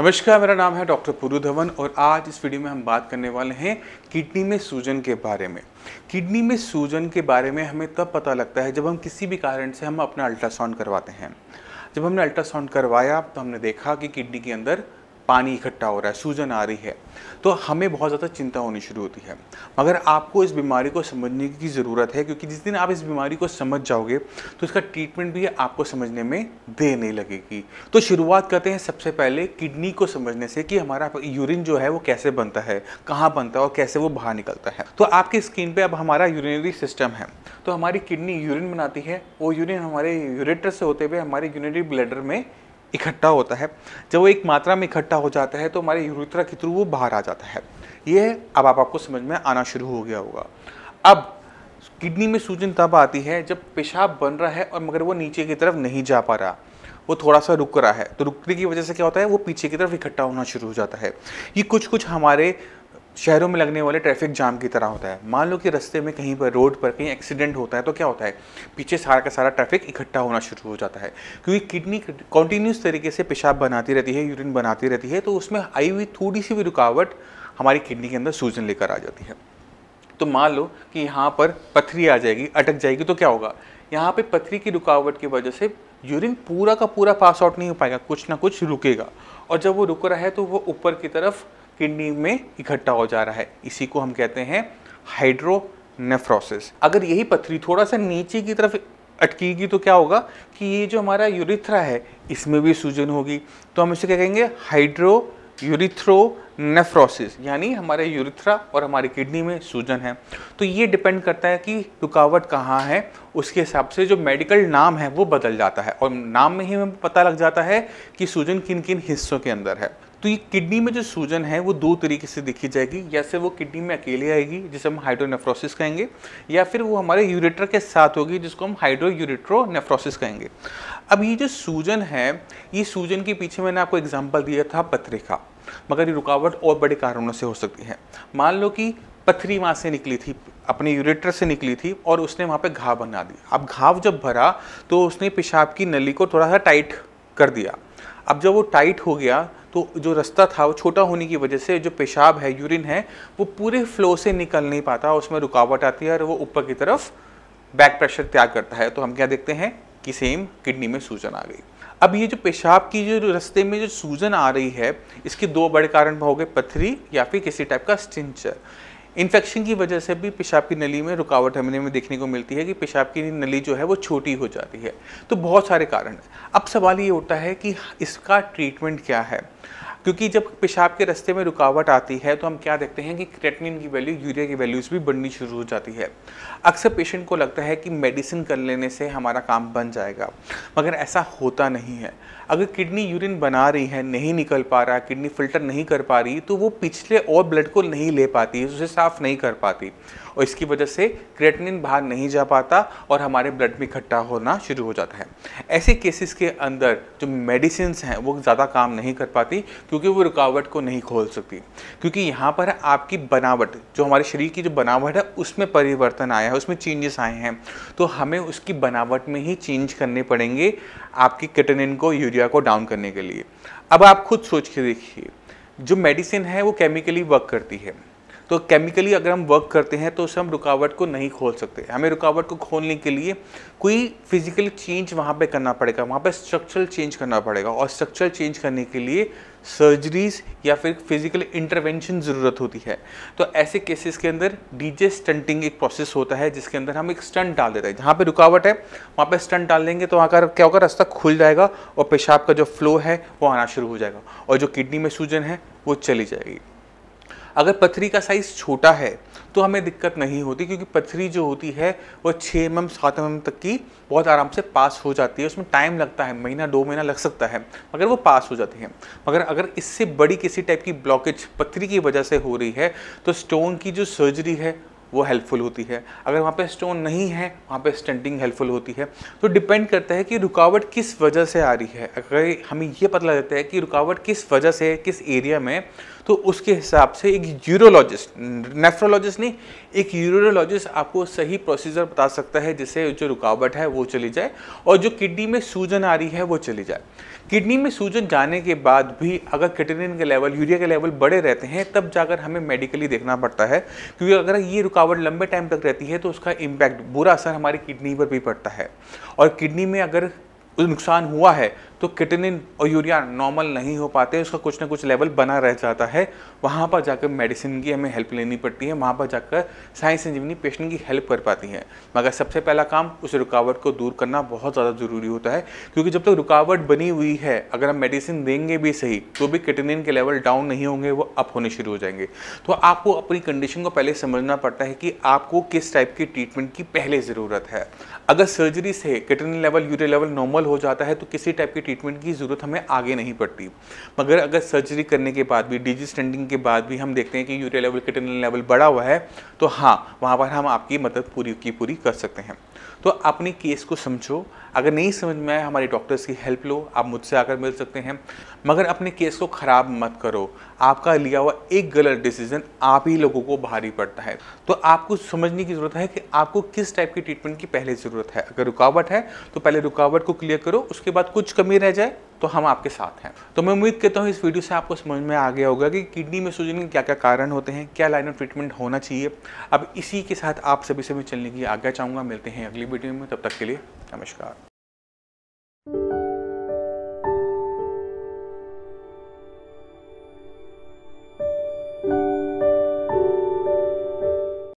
नमस्कार मेरा नाम है डॉक्टर पुरु धवन और आज इस वीडियो में हम बात करने वाले हैं किडनी में सूजन के बारे में किडनी में सूजन के बारे में हमें तब पता लगता है जब हम किसी भी कारण से हम अपना अल्ट्रासाउंड करवाते हैं जब हमने अल्ट्रासाउंड करवाया तो हमने देखा कि किडनी के अंदर पानी इकट्ठा हो रहा है सूजन आ रही है तो हमें बहुत ज़्यादा चिंता होनी शुरू होती है मगर आपको इस बीमारी को समझने की ज़रूरत है क्योंकि जिस दिन आप इस बीमारी को समझ जाओगे तो इसका ट्रीटमेंट भी आपको समझने में देर नहीं लगेगी तो शुरुआत करते हैं सबसे पहले किडनी को समझने से कि हमारा यूरिन जो है वो कैसे बनता है कहाँ बनता है और कैसे वो बाहर निकलता है तो आपके स्किन पर अब हमारा यूरिनरी सिस्टम है तो हमारी किडनी यूरिन बनाती है वो यूरिन हमारे यूरेटर से होते हुए हमारे यूरिनरी ब्लैडर में इकट्ठा होता है जब वो एक मात्रा में इकट्ठा हो जाता है तो हमारे यूरिथ्रा के थ्रू वो बाहर आ जाता है ये अब आप आपको समझ में आना शुरू हो गया होगा अब किडनी में सूजन तब आती है जब पेशाब बन रहा है और मगर वो नीचे की तरफ नहीं जा पा रहा वो थोड़ा सा रुक रहा है तो रुकने की वजह से क्या होता है वो पीछे की तरफ इकट्ठा होना शुरू हो जाता है ये कुछ कुछ हमारे शहरों में लगने वाले ट्रैफिक जाम की तरह होता है मान लो कि रस्ते में कहीं पर रोड पर कहीं एक्सीडेंट होता है तो क्या होता है पीछे सारा का सारा ट्रैफिक इकट्ठा होना शुरू हो जाता है क्योंकि किडनी कॉन्टीन्यूस तरीके से पेशाब बनाती रहती है यूरिन बनाती रहती है तो उसमें आई हुई थोड़ी सी भी रुकावट हमारी किडनी के अंदर सूजन लेकर आ जाती है तो मान लो कि यहाँ पर पथरी आ जाएगी अटक जाएगी तो क्या होगा यहाँ पर पथरी की रुकावट की वजह से यूरिन पूरा का पूरा पास आउट नहीं हो पाएगा कुछ ना कुछ रुकेगा और जब वो रुक रहा है तो वो ऊपर की तरफ किडनी में इकट्ठा हो जा रहा है इसी को हम कहते हैं हाइड्रोनेफ्रोसिस अगर यही पथरी थोड़ा सा नीचे की तरफ अटकेगी तो क्या होगा कि ये जो हमारा यूरिथ्रा है इसमें भी सूजन होगी तो हम इसे क्या कहेंगे हाइड्रो यूरिथ्रोनेफ्रोसिस यानी हमारे यूरिथ्रा और हमारी किडनी में सूजन है तो ये डिपेंड करता है कि रुकावट कहाँ है उसके हिसाब से जो मेडिकल नाम है वो बदल जाता है और नाम में ही हमें पता लग जाता है कि सूजन किन किन हिस्सों के अंदर है तो ये किडनी में जो सूजन है वो दो तरीके से देखी जाएगी या से वो किडनी में अकेले आएगी जिसे हम हाइड्रोनेफ्रोसिस कहेंगे या फिर वो हमारे यूरेटर के साथ होगी जिसको हम हाइड्रो यूरेट्रोनेफ्रोसिस कहेंगे अब ये जो सूजन है ये सूजन के पीछे मैंने आपको एग्जाम्पल दिया था पथरे का मगर ये रुकावट और बड़े कारणों से हो सकती है मान लो कि पथरी वहाँ से निकली थी अपने यूरेटर से निकली थी और उसने वहाँ पे घाव बना दिया अब घाव जब भरा तो उसने पेशाब की नली को थोड़ा सा टाइट कर दिया अब जब वो टाइट हो गया तो जो रास्ता था वो छोटा होने की वजह से जो पेशाब है यूरिन है वो पूरे फ्लो से निकल नहीं पाता उसमें रुकावट आती है और वो ऊपर की तरफ बैक प्रेशर त्याग करता है तो हम क्या देखते हैं कि सेम किडनी में सूजन आ गई अब ये जो पेशाब की जो रस्ते में जो सूजन आ रही है इसके दो बड़े कारण हो गए पथरी या फिर किसी टाइप का स्टिंचर इन्फेक्शन की वजह से भी पेशाब की नली में रुकावट हमने में देखने को मिलती है कि पेशाब की नली जो है वो छोटी हो जाती है तो बहुत सारे कारण हैं अब सवाल ये होता है कि इसका ट्रीटमेंट क्या है क्योंकि जब पेशाब के रास्ते में रुकावट आती है तो हम क्या देखते हैं कि क्रेटनिन की वैल्यू यूरिया की वैल्यूज़ भी बढ़नी शुरू हो जाती है अक्सर पेशेंट को लगता है कि मेडिसिन कर लेने से हमारा काम बन जाएगा मगर ऐसा होता नहीं है अगर किडनी यूरिन बना रही है नहीं निकल पा रहा किडनी फिल्टर नहीं कर पा रही तो वो पिछले और ब्लड को नहीं ले पाती उसे साफ़ नहीं कर पाती और इसकी वजह से क्रेटनिन बाहर नहीं जा पाता और हमारे ब्लड में इकट्ठा होना शुरू हो जाता है ऐसे केसेस के अंदर जो मेडिसिन हैं वो ज़्यादा काम नहीं कर पाती क्योंकि क्योंकि वो रुकावट को नहीं खोल सकती क्योंकि यहाँ पर है आपकी बनावट जो हमारे शरीर की जो बनावट है उसमें परिवर्तन आया है उसमें चेंजेस आए हैं तो हमें उसकी बनावट में ही चेंज करने पड़ेंगे आपकी किटनिन को यूरिया को डाउन करने के लिए अब आप खुद सोच के देखिए जो मेडिसिन है वो केमिकली वर्क करती है तो केमिकली अगर हम वर्क करते हैं तो उससे हम रुकावट को नहीं खोल सकते हमें रुकावट को खोलने के लिए कोई फिजिकल चेंज वहाँ पे करना पड़ेगा वहाँ पे स्ट्रक्चरल चेंज करना पड़ेगा और स्ट्रक्चरल चेंज करने के लिए सर्जरीज या फिर फिजिकल इंटरवेंशन ज़रूरत होती है तो ऐसे केसेस के अंदर डीजे स्टंटिंग एक प्रोसेस होता है जिसके अंदर हम एक स्टंट डाल देते हैं जहाँ पे रुकावट है वहाँ पे स्टंट डाल देंगे तो वहाँ का क्या होगा रास्ता खुल जाएगा और पेशाब का जो फ्लो है वो आना शुरू हो जाएगा और जो किडनी में सूजन है वो चली जाएगी अगर पथरी का साइज़ छोटा है तो हमें दिक्कत नहीं होती क्योंकि पथरी जो होती है वो छः एम एम सात एम mm तक की बहुत आराम से पास हो जाती है उसमें टाइम लगता है महीना दो महीना लग सकता है मगर वो पास हो जाती है मगर अगर इससे बड़ी किसी टाइप की ब्लॉकेज पथरी की वजह से हो रही है तो स्टोन की जो सर्जरी है वो हेल्पफुल होती है अगर वहाँ पे स्टोन नहीं है वहाँ पे स्टेंटिंग हेल्पफुल होती है तो डिपेंड करता है कि रुकावट किस वजह से आ रही है अगर हमें ये पता लगता है कि रुकावट किस वजह से है किस एरिया में तो उसके हिसाब से एक यूरोलॉजिस्ट नेफ्रोलॉजिस्ट नहीं एक यूरोलॉजिस्ट आपको सही प्रोसीजर बता सकता है जिससे जो रुकावट है वो चली जाए और जो किडनी में सूजन आ रही है वो चली जाए किडनी में सूजन जाने के बाद भी अगर किटनिन के लेवल यूरिया के लेवल बड़े रहते हैं तब जाकर हमें मेडिकली देखना पड़ता है क्योंकि अगर ये रुकावट लंबे टाइम तक रहती है तो उसका इम्पैक्ट बुरा असर हमारी किडनी पर भी पड़ता है और किडनी में अगर नुकसान हुआ है तो किटनिन और यूरिया नॉर्मल नहीं हो पाते उसका कुछ ना कुछ लेवल बना रह जाता है वहाँ पर जाकर मेडिसिन की हमें हेल्प लेनी पड़ती है वहाँ पर जाकर साइंस इंजीनियरिंग पेशेंट की हेल्प कर पाती है मगर सबसे पहला काम उस रुकावट को दूर करना बहुत ज़्यादा ज़रूरी होता है क्योंकि जब तक तो रुकावट बनी हुई है अगर हम मेडिसिन देंगे भी सही तो भी किटनिन के लेवल डाउन नहीं होंगे वो अप होने शुरू हो जाएंगे तो आपको अपनी कंडीशन को पहले समझना पड़ता है कि आपको किस टाइप की ट्रीटमेंट की पहले ज़रूरत है अगर सर्जरी से creatinine level urea level normal हो जाता है तो किसी टाइप की ट्रीटमेंट की ज़रूरत हमें आगे नहीं पड़ती मगर अगर सर्जरी करने के बाद भी डिजी स्टेंडिंग के बाद भी हम देखते हैं कि यूरिया लेवल किटन लेवल बढ़ा हुआ है तो हाँ वहाँ पर हम आपकी मदद पूरी की पूरी कर सकते हैं तो अपने केस को समझो अगर नहीं समझ में आए हमारे डॉक्टर्स की हेल्प लो आप मुझसे आकर मिल सकते हैं मगर अपने केस को ख़राब मत करो आपका लिया हुआ एक गलत डिसीजन आप ही लोगों को भारी पड़ता है तो आपको समझने की ज़रूरत है कि आपको किस टाइप की ट्रीटमेंट की पहले ज़रूरत है अगर रुकावट है तो पहले रुकावट को क्लियर करो उसके बाद कुछ कमी रह जाए तो हम आपके साथ हैं तो मैं उम्मीद करता हूँ इस वीडियो से आपको समझ में आ गया होगा कि किडनी में सूजन के क्या क्या कारण होते हैं क्या लाइन ऑफ ट्रीटमेंट होना चाहिए अब इसी के साथ आप सभी से मैं चलने की आज्ञा चाहूँगा मिलते हैं अगली वीडियो में तब तक के लिए नमस्कार